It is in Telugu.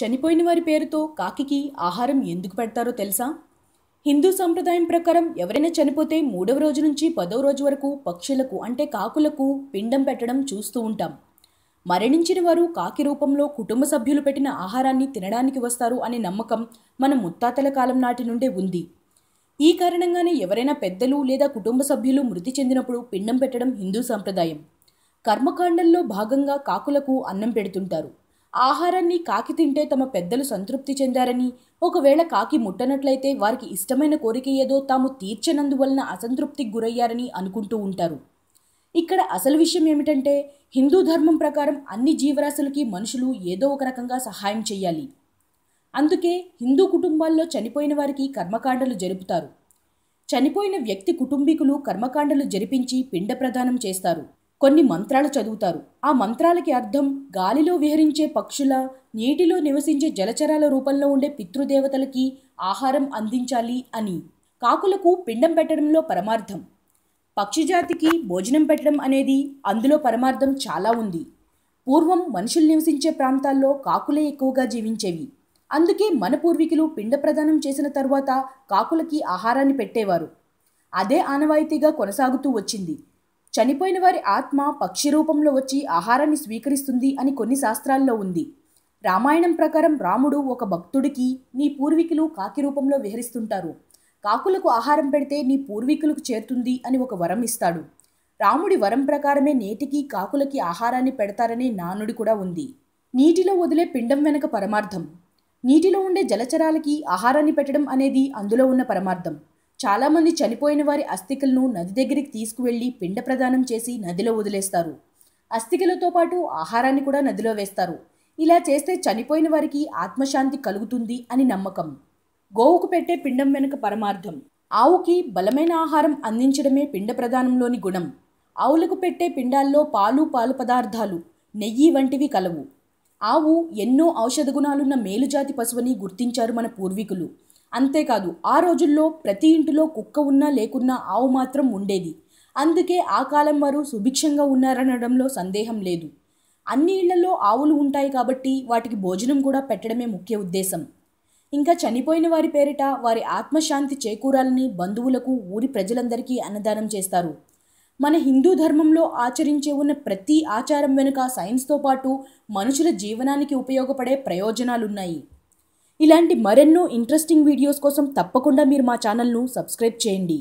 చనిపోయిన వారి పేరుతో కాకికి ఆహారం ఎందుకు పెడతారో తెలుసా హిందూ సంప్రదాయం ప్రకారం ఎవరైనా చనిపోతే మూడవ రోజు నుంచి పదవ రోజు వరకు పక్షులకు అంటే కాకులకు పిండం పెట్టడం చూస్తూ ఉంటాం మరణించిన వారు కాకి రూపంలో కుటుంబ సభ్యులు పెట్టిన ఆహారాన్ని తినడానికి వస్తారు అనే నమ్మకం మన ముత్తాతల కాలం నాటి నుండే ఉంది ఈ కారణంగానే ఎవరైనా పెద్దలు లేదా కుటుంబ సభ్యులు మృతి చెందినప్పుడు పిండం పెట్టడం హిందూ సంప్రదాయం కర్మకాండంలో భాగంగా కాకులకు అన్నం పెడుతుంటారు ఆహారాన్ని కాకి తింటే తమ పెద్దలు సంతృప్తి చెందారని ఒకవేళ కాకి ముట్టనట్లయితే వారికి ఇష్టమైన కోరిక ఏదో తాము తీర్చనందువలన అసంతృప్తికి గురయ్యారని అనుకుంటూ ఉంటారు ఇక్కడ అసలు విషయం ఏమిటంటే హిందూ ధర్మం ప్రకారం అన్ని జీవరాశులకి మనుషులు ఏదో ఒక రకంగా సహాయం చేయాలి అందుకే హిందూ కుటుంబాల్లో చనిపోయిన వారికి కర్మకాండలు జరుపుతారు చనిపోయిన వ్యక్తి కుటుంబీకులు కర్మకాండలు జరిపించి పిండ ప్రదానం చేస్తారు కొన్ని మంత్రాలు చదువుతారు ఆ మంత్రాలకి అర్థం గాలిలో విహరించే పక్షుల నీటిలో నివసించే జలచరాల రూపంలో ఉండే పితృదేవతలకి ఆహారం అందించాలి అని కాకులకు పిండం పెట్టడంలో పరమార్థం పక్షిజాతికి భోజనం పెట్టడం అనేది అందులో పరమార్థం చాలా ఉంది పూర్వం మనుషులు నివసించే ప్రాంతాల్లో కాకులే ఎక్కువగా జీవించేవి అందుకే మన పూర్వీకులు పిండ ప్రదానం చేసిన తర్వాత కాకులకి ఆహారాన్ని పెట్టేవారు అదే ఆనవాయితీగా కొనసాగుతూ వచ్చింది చనిపోయిన వారి ఆత్మ పక్షి రూపంలో వచ్చి ఆహారాన్ని స్వీకరిస్తుంది అని కొన్ని శాస్త్రాల్లో ఉంది రామాయణం ప్రకారం రాముడు ఒక భక్తుడికి నీ పూర్వీకులు కాకి రూపంలో విహరిస్తుంటారు కాకులకు ఆహారం పెడితే నీ పూర్వీకులకు చేరుతుంది అని ఒక వరం ఇస్తాడు రాముడి వరం ప్రకారమే నేటికి కాకులకి ఆహారాన్ని పెడతారనే నానుడి కూడా ఉంది నీటిలో వదిలే పిండం వెనక పరమార్థం నీటిలో ఉండే జలచరాలకి ఆహారాన్ని పెట్టడం అనేది అందులో ఉన్న పరమార్థం చాలామంది చనిపోయిన వారి అస్థికలను నది దగ్గరికి తీసుకువెళ్ళి పిండ ప్రదానం చేసి నదిలో వదిలేస్తారు అస్థికలతో పాటు ఆహారాన్ని కూడా నదిలో వేస్తారు ఇలా చేస్తే చనిపోయిన వారికి ఆత్మశాంతి కలుగుతుంది అని నమ్మకం గోవుకు పెట్టే పిండం వెనుక పరమార్థం ఆవుకి బలమైన ఆహారం అందించడమే పిండ ప్రధానంలోని గుణం ఆవులకు పెట్టే పిండాల్లో పాలు పాలు పదార్థాలు నెయ్యి వంటివి కలవు ఆవు ఎన్నో ఔషధ గుణాలున్న మేలుజాతి పశువుని గుర్తించారు మన పూర్వీకులు అంతేకాదు ఆ రోజుల్లో ప్రతి ఇంటిలో కుక్క ఉన్నా లేకున్నా ఆవు మాత్రం ఉండేది అందుకే ఆ కాలం వారు సుభిక్షంగా ఉన్నారనడంలో సందేహం లేదు అన్ని ఇళ్లలో ఆవులు ఉంటాయి కాబట్టి వాటికి భోజనం కూడా పెట్టడమే ముఖ్య ఉద్దేశం ఇంకా చనిపోయిన వారి పేరిట వారి ఆత్మశాంతి చేకూరాలని బంధువులకు ఊరి ప్రజలందరికీ అన్నదానం చేస్తారు మన హిందూ ధర్మంలో ఆచరించే ఉన్న ప్రతి ఆచారం వెనుక సైన్స్తో పాటు మనుషుల జీవనానికి ఉపయోగపడే ప్రయోజనాలున్నాయి ఇలాంటి మరెన్నో ఇంట్రెస్టింగ్ వీడియోస్ కోసం తప్పకుండా మీరు మా ఛానల్ను సబ్స్క్రైబ్ చేయండి